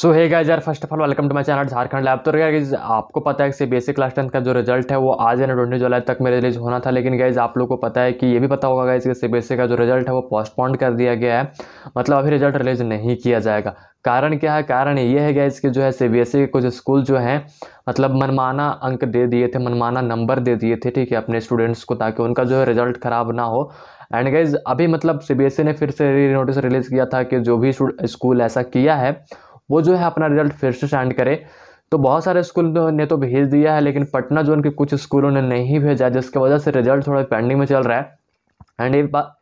सो है गाइज यार first of all welcome to my channel Jharkhand lab तो गाइज आपको पता है कि बेसिक क्लास टेंथ का जो रिजल्ट है वो आज यानी ट्वेंटी जुलाई तक में रिलीज होना था लेकिन गाइज आप लोगों को पता है कि ये भी पता होगा गाइज कि बेसिक का जो रिजल्ट है वो पोस्टपोन्ड कर दिया गया है मतलब अभी रिजल्ट रिलीज नहीं किया जाएगा कारण क्या है कारण ये है गाइज़ कि जो है सी बी एस ई के कुछ स्कूल जो हैं मतलब मनमाना अंक दे दिए थे मनमाना नंबर दे दिए थे ठीक है अपने स्टूडेंट्स को ताकि उनका जो है रिजल्ट ख़राब ना हो एंड गाइज़ अभी मतलब सी बी एस ई ने फिर से नोटिस रिलीज़ किया था कि जो भी स्कूल ऐसा किया है वो जो है अपना रिजल्ट फिर से सेंड करे तो बहुत सारे स्कूल ने तो भेज दिया है लेकिन पटना जोन के कुछ स्कूलों ने नहीं भेजा जिसकी वजह से रिजल्ट थोड़ा पेंडिंग में चल रहा है एंड एक बात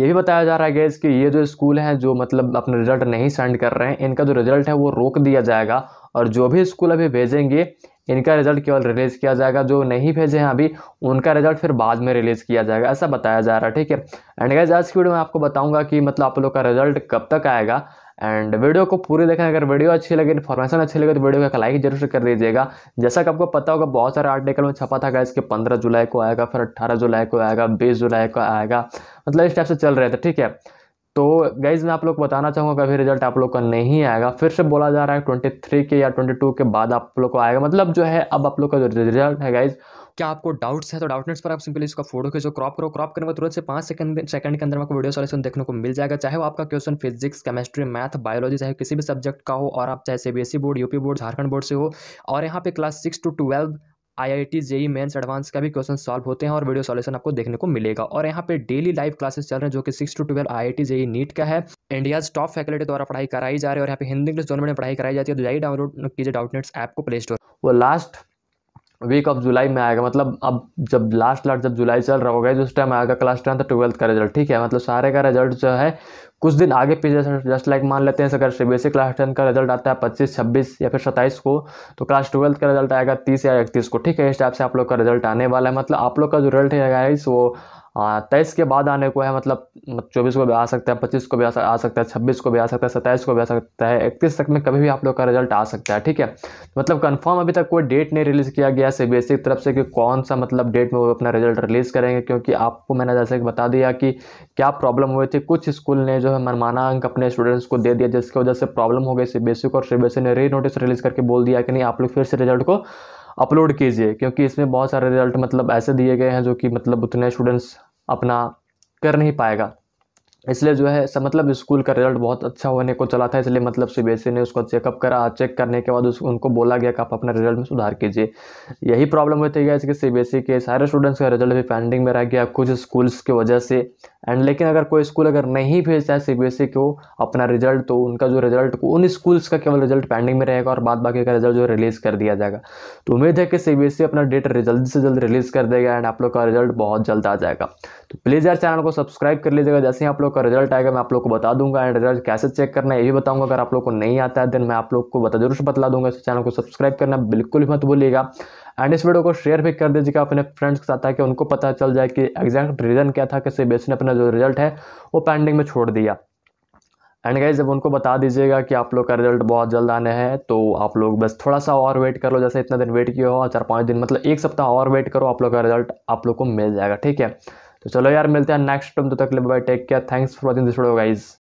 ये भी बताया जा रहा है गैस कि ये जो स्कूल हैं जो मतलब अपना रिजल्ट नहीं सेंड कर रहे हैं इनका जो रिजल्ट है वो रोक दिया जाएगा और जो भी स्कूल अभी भेजेंगे इनका रिजल्ट केवल रिलीज़ किया जाएगा जो नहीं भेजे हैं अभी उनका रिजल्ट फिर बाद में रिलीज़ किया जाएगा ऐसा बताया जा रहा है ठीक है एंड गाइज आज की वीडियो में आपको बताऊंगा कि मतलब आप लोग का रिजल्ट कब तक आएगा एंड वीडियो को पूरी देखें अगर वीडियो अच्छी लगे इन्फॉर्मेशन अच्छी लगे तो वीडियो का लाइक जरूर कर दीजिएगा जैसा कि आपको पता होगा बहुत सारे आर्टिकल में छपा था गाइस कि 15 जुलाई को आएगा फिर 18 जुलाई को आएगा 20 जुलाई को आएगा मतलब इस टाइप से चल रहे थे ठीक है तो गाइज मैं आप लोग को बताना चाहूँगा कभी रिजल्ट आप लोग का नहीं आएगा फिर से बोला जा रहा है ट्वेंटी थ्री के या ट्वेंटी टू के बाद आप लोग को आएगा मतलब जो है अब आप लोग का जो रिजल्ट है गाइज क्या आपको डाउट्स है तो डाउट नेट्स पर आप सिंपली इसका फोटो खींचो क्रॉप करो क्रॉप करने के तुरंत से पाँच सेकंड सेकंड के अंदर आपको वीडियो सॉल्यूशन देखने को मिल जाएगा चाहे वो आपका question physics chemistry math biology चाहे किसी भी सब्जेक्ट का हो और आप चाहे C board UP board Jharkhand board से हो और यहाँ पे class six to twelve I I T JEE mains advance का भी क्वेश्चन सॉल्व होते हैं और वीडियो सॉल्यूशन आपको देखने को मिलेगा और यहाँ पे डेली लाइव क्लासेस चल रहे हैं जो कि six to twelve I I T JEE NEET का है इंडियाज टॉप फैकल्टी द्वारा पढ़ाई कराई जा रही है और यहाँ पे हिंदी इंग्लिश दोनों में पढ़ाई कराई जाती है तो जाइए डाउनलोड कीजिए डाउटनेट्स ऐप को प्ले स्टोर वो लास्ट वीक ऑफ जुलाई में आएगा मतलब अब जब लास्ट लास्ट जब जुलाई चल रहा होगा उस टाइम आएगा क्लास टेंथ ट्वेल्थ का रिजल्ट ठीक है मतलब सारे का रिजल्ट जो है कुछ दिन आगे पीछे जस्ट लाइक मान लेते हैं अगर C B S E class ten का रिजल्ट आता है पच्चीस छब्बीस या फिर सत्ताईस को तो क्लास ट्वेल्थ का रिजल्ट आएगा तीस या इकतीस को ठीक है इस टाइप से आप लोग का रिजल्ट आने वाला है मतलब आप लोग का जो रिजल्ट है गाइस वो तेईस के बाद आने को है मतलब, मतलब चौबीस को भी आ सकता है पच्चीस को भी आ, आ सकता है छब्बीस को भी आ सकता है सत्ताईस को भी आ सकता है इकतीस तक में कभी भी आप लोग का रिजल्ट आ सकता है ठीक है मतलब कंफर्म अभी तक कोई डेट नहीं रिलीज़ किया गया सी बी की तरफ से कि कौन सा मतलब डेट में वो अपना रिजल्ट रिलीज़ करेंगे क्योंकि आपको मैंने जैसे बता दिया कि क्या प्रॉब्लम हुई थी कुछ स्कूल ने जो है मनमाना अंक अपने स्टूडेंट्स को दे दिया जिसकी वजह से प्रॉब्लम हो गई सी बी को और सी बी ने री नोटिस रिलीज़ करके बोल दिया कि नहीं आप लोग फिर से रिजल्ट को अपलोड कीजिए क्योंकि इसमें बहुत सारे रिजल्ट मतलब ऐसे दिए गए हैं जो कि मतलब उतने स्टूडेंट्स अपना कर नहीं पाएगा इसलिए जो है मतलब स्कूल का रिजल्ट बहुत अच्छा होने को चला था इसलिए मतलब सी बी ने उसको चेकअप करा चेक करने के बाद उस उनको बोला गया कि आप अपना रिजल्ट में सुधार कीजिए यही प्रॉब्लम होती है कि सी के सारे स्टूडेंट्स का रिजल्ट भी पेंडिंग में रह गया कुछ स्कूल्स की वजह से एंड लेकिन अगर कोई स्कूल अगर नहीं भेजता है सी e को अपना रिजल्ट तो उनका जो रिजल्ट उन स्कूल्स का केवल रिजल्ट पेंडिंग में रहेगा और बाद बाकी का रिजल्ट जो रिलीज़ कर दिया जाएगा तो उम्मीद है कि सी e अपना डेट जल्द से जल्द रिलीज़ कर देगा एंड आप लोग का रिजल्ट बहुत जल्द आ जाएगा तो प्लीज़ यार चैनल को सब्सक्राइब कर लीजिएगा जैसे ही आप लोग का रिजल्ट आएगा मैं आप लोग को बता दूंगा एंड रिजल्ट कैसे चेक करना है ये भी बताऊंगा अगर आप लोग को नहीं आता है देन मैं आप लोग को बता जरूर से बता दूंगा इस चैनल को सब्सक्राइब करना बिल्कुल भी मत भूलिएगा एंड इस वीडियो को शेयर भी कर दीजिएगा अपने फ्रेंड्स के साथ ताकि उनको पता चल जाए कि एग्जैक्ट रीज़न क्या था कि सी ने अपना जो रिजल्ट है वो पेंडिंग में छोड़ दिया एंड गाइज जब उनको बता दीजिएगा कि आप लोग का रिजल्ट बहुत जल्द आने हैं तो आप लोग बस थोड़ा सा और वेट कर लो जैसे इतना दिन वेट किया हो चार पाँच दिन मतलब एक सप्ताह और वेट करो आप लोग का रिजल्ट आप लोग को मिल जाएगा ठीक है तो चलो यार मिलते हैं नेक्स्ट टाइम तो तक bye take care thanks for watching this video guys